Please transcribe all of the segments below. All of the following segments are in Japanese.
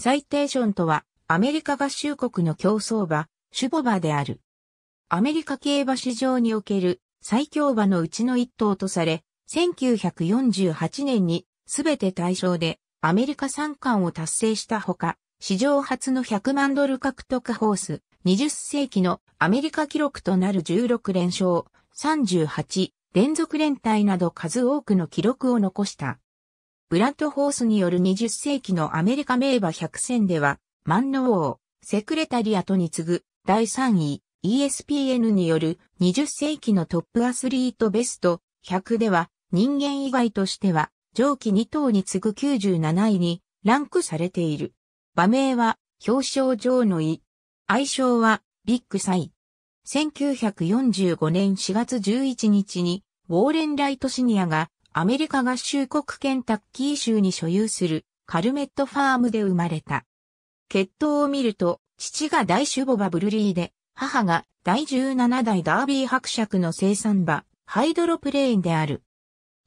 サイテーションとは、アメリカ合衆国の競争馬、ュボ馬である。アメリカ競馬市場における最強馬のうちの一頭とされ、1948年にすべて対象でアメリカ三冠を達成したほか、史上初の100万ドル獲得ホース、20世紀のアメリカ記録となる16連勝、38連続連帯など数多くの記録を残した。ブラッドホースによる20世紀のアメリカ名馬100選では、万能王、セクレタリアとに次ぐ第3位、ESPN による20世紀のトップアスリートベスト100では、人間以外としては、上記2頭に次ぐ97位にランクされている。馬名は、表彰上の位。愛称は、ビッグサイ。1945年4月11日に、ウォーレン・ライトシニアがアメリカ合衆国ケンタッキー州に所有するカルメットファームで生まれた。血統を見ると、父が大守母バブルリーで、母が第17代ダービー伯爵の生産馬、ハイドロプレーンである。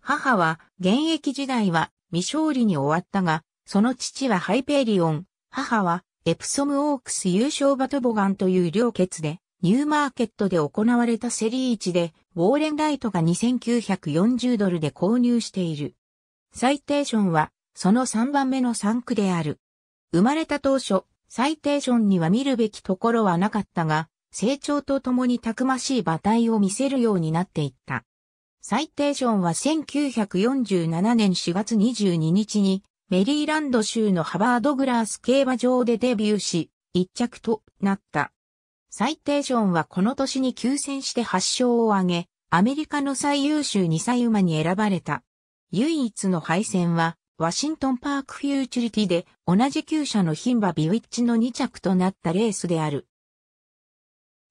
母は、現役時代は未勝利に終わったが、その父はハイペリオン、母はエプソムオークス優勝バトボガンという両決で、ニューマーケットで行われたセリー1で、ウォーレンライトが2940ドルで購入している。サイテーションは、その3番目の3区である。生まれた当初、サイテーションには見るべきところはなかったが、成長とともにたくましい馬体を見せるようになっていった。サイテーションは1947年4月22日に、メリーランド州のハバードグラース競馬場でデビューし、一着となった。サイテーションはこの年に休戦して8勝を挙げ、アメリカの最優秀2歳馬に選ばれた。唯一の敗戦は、ワシントンパークフューチュリティで同じ旧車の牝馬ビウィッチの2着となったレースである。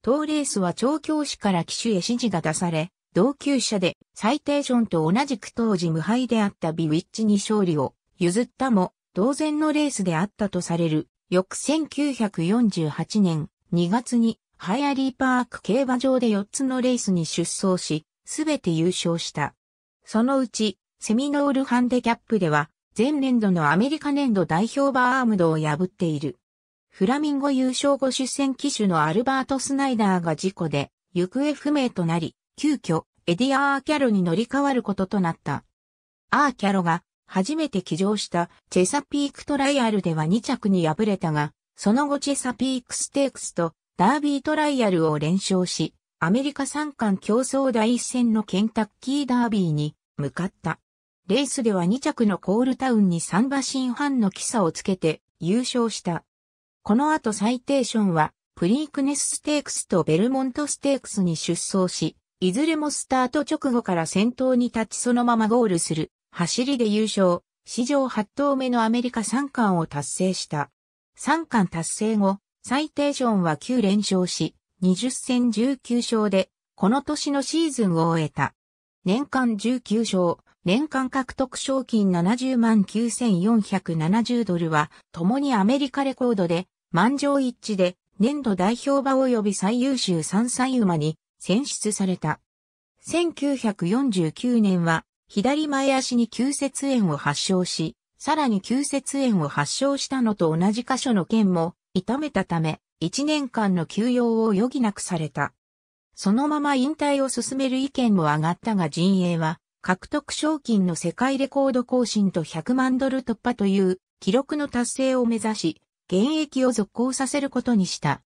当レースは調教師から騎手へ指示が出され、同級者でサイテーションと同じく当時無敗であったビウィッチに勝利を譲ったも、同然のレースであったとされる、翌1948年、2月にハイアリーパーク競馬場で4つのレースに出走し、すべて優勝した。そのうち、セミノールハンデキャップでは、前年度のアメリカ年度代表バーアームドを破っている。フラミンゴ優勝後出戦機種のアルバート・スナイダーが事故で、行方不明となり、急遽、エディア・アーキャロに乗り換わることとなった。アーキャロが、初めて騎乗したチェサピークトライアルでは2着に敗れたが、その後チェサピークステークスとダービートライアルを連勝し、アメリカ三冠競争第一戦のケンタッキーダービーに向かった。レースでは2着のコールタウンに3馬身半の基差をつけて優勝した。この後サイテーションはプリークネスステークスとベルモントステークスに出走し、いずれもスタート直後から先頭に立ちそのままゴールする走りで優勝、史上8頭目のアメリカ三冠を達成した。三冠達成後、最低ションは9連勝し、20戦19勝で、この年のシーズンを終えた。年間19勝、年間獲得賞金70万9470ドルは、共にアメリカレコードで、満場一致で、年度代表馬及び最優秀3歳馬に選出された。1949年は、左前足に急接炎を発症し、さらに急節炎を発症したのと同じ箇所の腱も痛めたため、1年間の休養を余儀なくされた。そのまま引退を進める意見も上がったが陣営は、獲得賞金の世界レコード更新と100万ドル突破という記録の達成を目指し、現役を続行させることにした。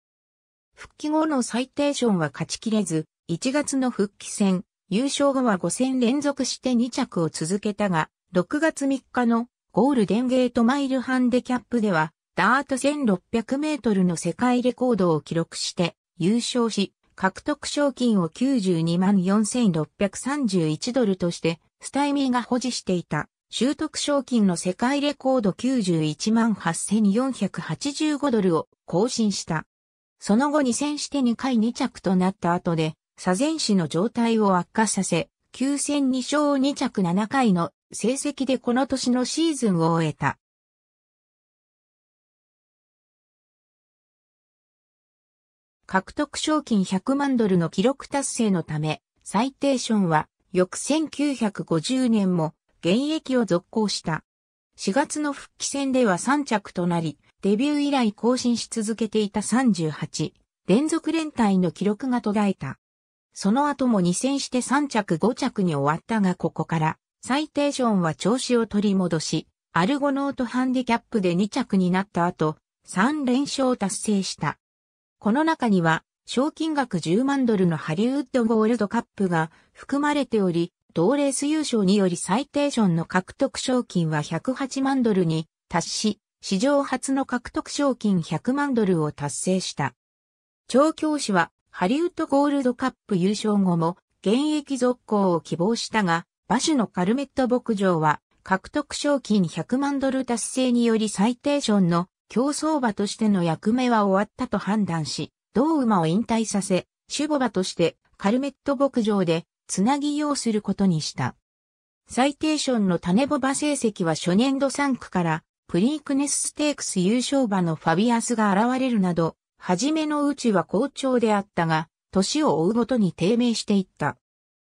復帰後のサイテーションは勝ちきれず、1月の復帰戦、優勝後は5戦連続して2着を続けたが、6月3日のゴールデンゲートマイルハンデキャップでは、ダート1600メートルの世界レコードを記録して優勝し、獲得賞金を92万4631ドルとして、スタイミーが保持していた、習得賞金の世界レコード91万8485ドルを更新した。その後2戦して2回2着となった後で、左前市の状態を悪化させ、9戦2勝2着7回の成績でこの年のシーズンを終えた。獲得賞金100万ドルの記録達成のため、サイテーションは、翌1950年も現役を続行した。4月の復帰戦では3着となり、デビュー以来更新し続けていた38、連続連帯の記録が途絶えた。その後も2戦して3着5着に終わったがここから、サイテーションは調子を取り戻し、アルゴノートハンディキャップで2着になった後、3連勝を達成した。この中には、賞金額10万ドルのハリウッドゴールドカップが含まれており、同レース優勝によりサイテーションの獲得賞金は108万ドルに達し、史上初の獲得賞金100万ドルを達成した。調教師はハリウッドゴールドカップ優勝後も現役続行を希望したが、馬種のカルメット牧場は、獲得賞金100万ドル達成により最低ションの競走馬としての役目は終わったと判断し、同馬を引退させ、守護馬としてカルメット牧場でつなぎ用することにした。テーションの種ボ馬成績は初年度3区からプリークネスステークス優勝馬のファビアスが現れるなど、初めのうちは好調であったが、年を追うごとに低迷していった。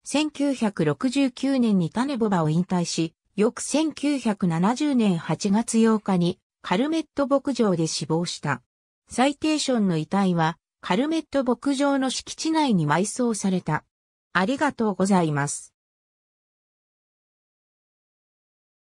1969年に種ボバを引退し、翌1970年8月8日にカルメット牧場で死亡した。サイテーションの遺体はカルメット牧場の敷地内に埋葬された。ありがとうございます。